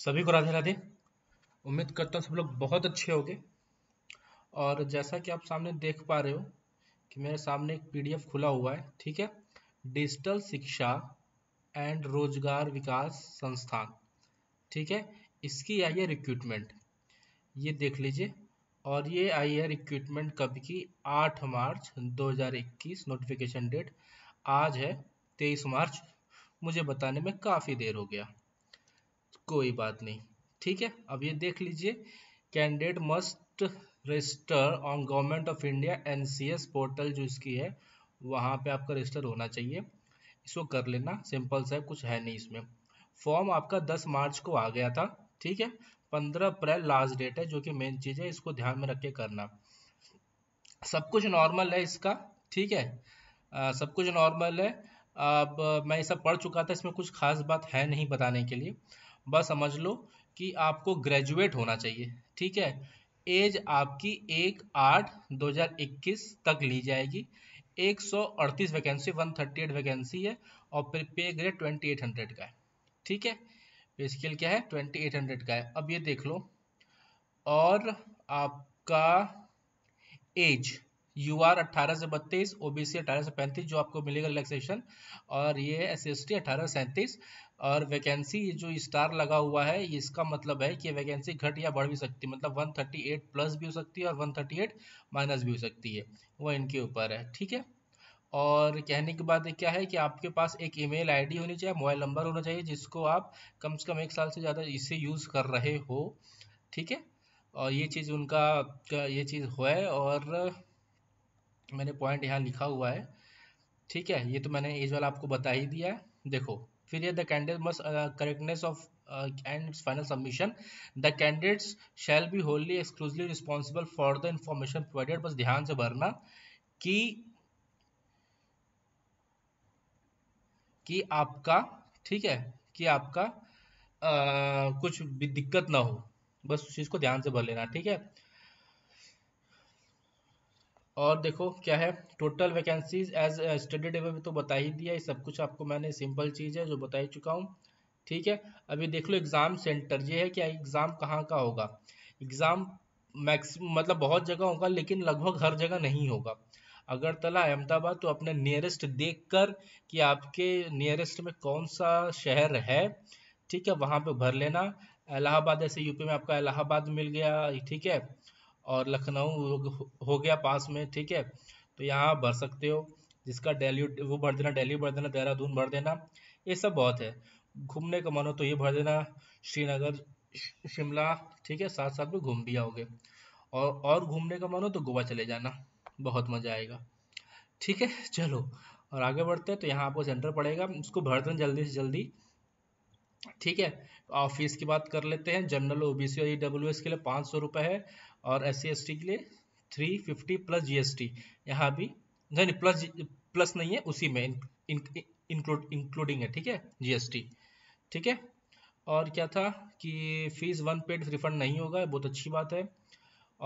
सभी को राधे राधे उम्मीद करता हूँ सब लोग बहुत अच्छे होंगे और जैसा कि आप सामने देख पा रहे हो कि मेरे सामने एक पीडीएफ खुला हुआ है ठीक है डिजिटल शिक्षा एंड रोजगार विकास संस्थान ठीक है इसकी आई है रिक्रूटमेंट ये देख लीजिए और ये आई है रिक्रूटमेंट कब की 8 मार्च 2021 नोटिफिकेशन डेट आज है 23 मार्च मुझे बताने में काफ़ी देर हो गया कोई बात नहीं ठीक है अब ये देख लीजिए candidate must register on government of India NCS portal जो इसकी है वहाँ पे आपका रजिस्टर होना चाहिए इसको कर लेना सिंपल सा कुछ है नहीं इसमें फॉर्म आपका 10 मार्च को आ गया था ठीक है 15 अप्रैल लास्ट डेट है जो कि मेन चीज़ है इसको ध्यान में रख के करना सब कुछ नॉर्मल है इसका ठीक है आ, सब कुछ नॉर्मल है अब मैं ये सब पढ़ चुका था इसमें कुछ खास बात है नहीं बताने के लिए बस समझ लो कि आपको ग्रेजुएट होना चाहिए ठीक है एज आपकी एक आठ दो हज़ार इक्कीस तक ली जाएगी एक सौ अड़तीस vacancy one thirty eight vacancy है और फिर पे ग्रेड ट्वेंटी एट हंड्रेड का है ठीक है पे स्केल क्या है ट्वेंटी एट हंड्रेड का है अब ये देख लो और आपका एज यू आर अट्ठारह से बत्तीस ओबीसी अठारह से पैंतीस जो आपको मिलेगा रिलैक्सेशन और ये एस एस टी अठारह सैंतीस और वैकेंसी जो स्टार लगा हुआ है इसका मतलब है कि वैकेंसी घट या बढ़ भी सकती है मतलब 138 प्लस भी हो सकती है और 138 माइनस भी हो सकती है वो इनके ऊपर है ठीक है और कहने के बाद क्या है कि आपके पास एक ईमेल आईडी होनी चाहिए मोबाइल नंबर होना चाहिए जिसको आप कम से कम एक साल से ज़्यादा इसे यूज़ कर रहे हो ठीक है और ये चीज़ उनका ये चीज़ है और मैंने पॉइंट यहाँ लिखा हुआ है ठीक है ये तो मैंने एज वाला आपको बता ही दिया है देखो फिर ये the candidate must correctness of and final submission the candidates shall be wholly exclusively responsible for the information provided बस ध्यान से भरना कि कि आपका ठीक है कि आपका आ, uh, कुछ भी दिक्कत ना हो बस उस चीज़ को ध्यान से भर लेना ठीक है और देखो क्या है total vacancies as study table में तो बता ही दिया ये सब कुछ आपको मैंने सिंपल चीज़ है जो बता ही चुका हूँ ठीक है अभी देख लो एग्ज़ाम सेंटर ये है कि एग्ज़ाम कहाँ का होगा एग्ज़ाम मैक्सिम मतलब बहुत जगह होगा लेकिन लगभग हर जगह नहीं होगा अगरतला अहमदाबाद तो अपने नियरेस्ट कर कि आपके नियरेस्ट में कौन सा शहर है ठीक है वहाँ पे भर लेना इलाहाबाद ऐसे यूपी में आपका इलाहाबाद मिल गया ठीक है और लखनऊ हो गया पास में ठीक है तो यहाँ भर सकते हो जिसका डेली वो भर देना डेली भर देना देहरादून भर देना ये सब बहुत है घूमने का मन हो तो ये भर देना श्रीनगर शिमला ठीक है साथ साथ में घूम भी आओगे और और घूमने का मन हो तो गोवा चले जाना बहुत मज़ा आएगा ठीक है चलो और आगे बढ़ते हैं तो यहाँ आपको सेंटर पड़ेगा उसको भर देना जल्दी से जल्दी ठीक है ऑफिस की बात कर लेते हैं जनरल ओबीसी और ईडब्ल्यूएस के लिए पाँच सौ रुपये है और एस सी के लिए थ्री फिफ्टी प्लस जीएसटी यहाँ भी नहीं प्लस प्लस नहीं है उसी में इंक्लूड इंक्लूडिंग है ठीक है जीएसटी ठीक है और क्या था कि फीस वन पेड रिफंड नहीं होगा बहुत अच्छी बात है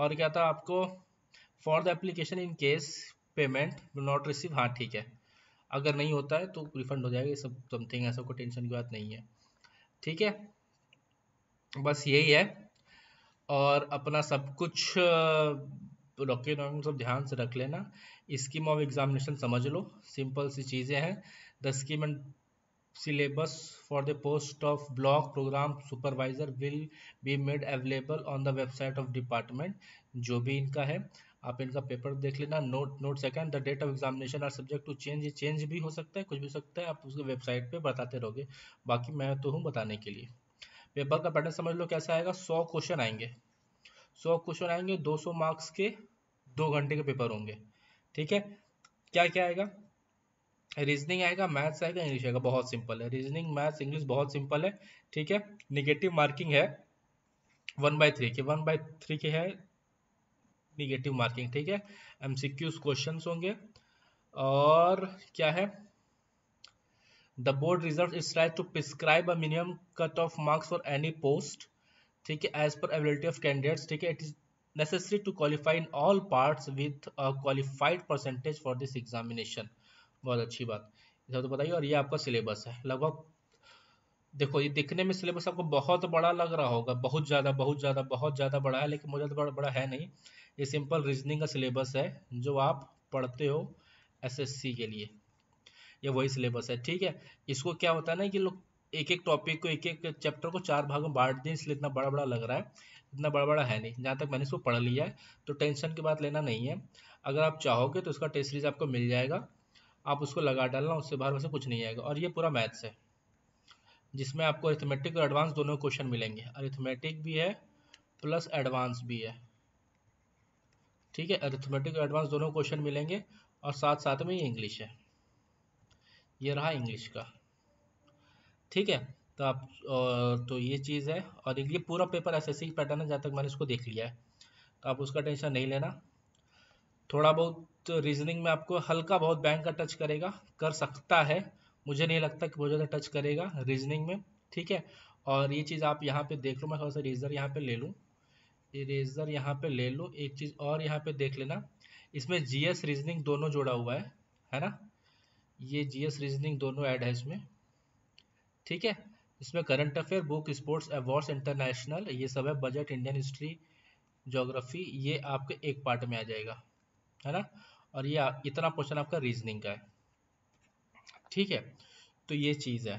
और क्या था आपको for the application in case payment not receive हाँ ठीक है अगर नहीं होता है तो रिफंड हो जाएगा सब समथिंग ऐसा कोई टेंशन की बात नहीं है ठीक है बस यही है और अपना सब कुछ रॉकेट सब ध्यान से रख लेना स्कीम ऑफ एग्जामिनेशन समझ लो सिंपल सी चीज़ें हैं the scheme and syllabus for the post of block programme supervisor will be made available on the website of department जो भी इनका है आप इनका पेपर देख लेना note note second the date of examination are subject to change change भी हो सकता है कुछ भी हो सकता है आप उसके वेबसाइट पे बताते रहोगे बाकी मैं तो हूँ बताने के लिए पेपर का पैटर्न समझ लो कैसा आएगा सौ क्वेश्चन आएंगे सौ क्वेश्चन आएंगे दो सौ मार्क्स के दो घंटे के पेपर होंगे ठीक है क्या क्या आएगा रीजनिंग आएगा मैथ्स आएगा इंग्लिश आएगा बहुत सिंपल है रीजनिंग मैथ्स इंग्लिश बहुत सिंपल है ठीक है निगेटिव मार्किंग है वन बाई थ्री के वन बाई थ्री के है निगेटिव मार्किंग ठीक है एम सी क्यूज क्वेश्चन होंगे और क्या है the board reserve its right to prescribe a minimum cut off marks for any post ठीक है as per ability of candidates ठीक है it is necessary to qualify in all parts with a qualified percentage for this examination बहुत अच्छी बात तो बताइए और ये आपका सिलेबस है लगभग देखो ये दिखने में सिलेबस आपको बहुत बड़ा लग रहा होगा बहुत ज़्यादा बहुत ज़्यादा बहुत ज़्यादा बड़ा है लेकिन मुझे तो बड़ा बड़ा है नहीं ये सिंपल रीजनिंग का सिलेबस है जो आप पढ़ते हो एसएससी के लिए ये वही सिलेबस है ठीक है इसको क्या होता है ना कि लोग एक एक टॉपिक को एक एक चैप्टर को चार भाग में बांट दें इसलिए इतना बड़ा बड़ा लग रहा है इतना बड़ा बड़ा है नहीं जहाँ तक मैंने इसको पढ़ लिया है तो टेंशन की बात लेना नहीं है अगर आप चाहोगे तो इसका टेस्ट सीरीज आपको मिल जाएगा आप उसको लगा डालना उससे बाहर वैसे कुछ नहीं आएगा और ये पूरा मैथ्स है जिसमें आपको अरिथमेटिक और एडवांस दोनों क्वेश्चन मिलेंगे अरिथमेटिक भी है प्लस एडवांस भी है ठीक है अरिथमेटिक और एडवांस दोनों क्वेश्चन मिलेंगे और साथ साथ में ये इंग्लिश है ये रहा इंग्लिश का ठीक है तो आप और तो ये चीज़ है और ये पूरा paper S S C pattern है जहाँ तक मैंने इसको देख लिया है तो आप उसका टेंशन नहीं लेना थोड़ा बहुत रीजनिंग में आपको हल्का बहुत बैंक का टच करेगा कर सकता है मुझे नहीं लगता कि बहुत ज़्यादा टच करेगा रीजनिंग में ठीक है और ये चीज़ आप यहाँ पे देख लो मैं थोड़ा सा रेजर यहाँ पे ले लूँ इरेजर यहाँ पे ले लो एक चीज़ और यहाँ पे देख लेना इसमें जीएस रीजनिंग दोनों जोड़ा हुआ है है ना ये जीएस रीजनिंग दोनों ऐड है इसमें ठीक है इसमें current affair book sports awards international ये सब है बजट इंडियन हिस्ट्री जोग्राफी ये आपके एक पार्ट में आ जाएगा है ना और ये इतना पोर्शन आपका रीजनिंग का है ठीक है तो ये चीज़ है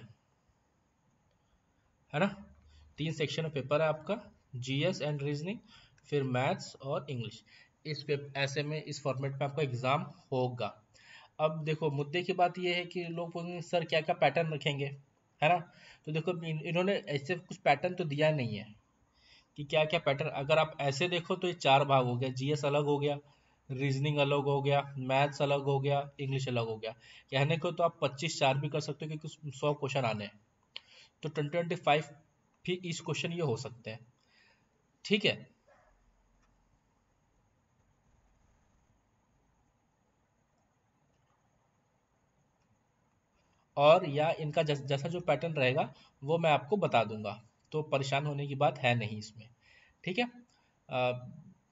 है ना तीन सेक्शन पेपर है आपका जीएस एंड रीजनिंग फिर मैथ्स और इंग्लिश इस पे ऐसे में इस फॉर्मेट में आपका एग्ज़ाम होगा अब देखो मुद्दे की बात यह है कि लोग बोलेंगे सर क्या क्या पैटर्न रखेंगे है ना तो देखो इन, इन्होंने ऐसे कुछ पैटर्न तो दिया नहीं है कि क्या क्या पैटर्न अगर आप ऐसे देखो तो ये चार भाग हो गया जीएस अलग हो गया रीजनिंग अलग हो गया मैथ्स अलग हो गया इंग्लिश अलग हो गया कहने को तो आप 25 चार भी कर सकते हो क्योंकि सौ क्वेश्चन आने हैं तो ट्वेंटी ट्वेंटी फाइव भी इस क्वेश्चन ये हो सकते हैं ठीक है और या इनका जैसा जैसा जो पैटर्न रहेगा वो मैं आपको बता दूंगा तो परेशान होने की बात है नहीं इसमें ठीक है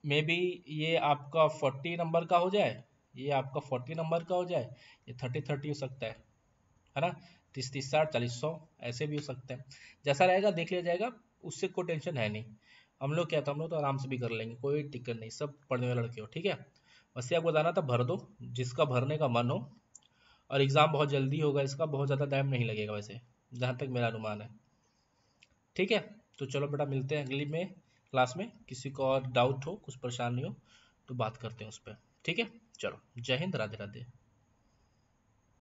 मे बी ये आपका फोर्टी नंबर का हो जाए ये आपका फोर्टी नंबर का हो जाए ये थर्टी थर्टी हो सकता है है ना तीस तीस साठ चालीस सौ ऐसे भी हो सकते हैं जैसा रहेगा देख लिया जाएगा उससे कोई टेंशन है नहीं हम लोग क्या था हम लोग तो आराम से भी कर लेंगे कोई टिकट नहीं सब पढ़ने वाले लड़के हो ठीक है बस ये आपको बताना था भर दो जिसका भरने का मन हो और एग्ज़ाम बहुत जल्दी होगा इसका बहुत ज़्यादा टाइम नहीं लगेगा वैसे जहाँ तक मेरा अनुमान है ठीक है तो चलो बेटा मिलते हैं अगली में क्लास में किसी को और डाउट हो कुछ परेशानी हो तो बात करते हैं उस पर ठीक है चलो जय हिंद राधे राधे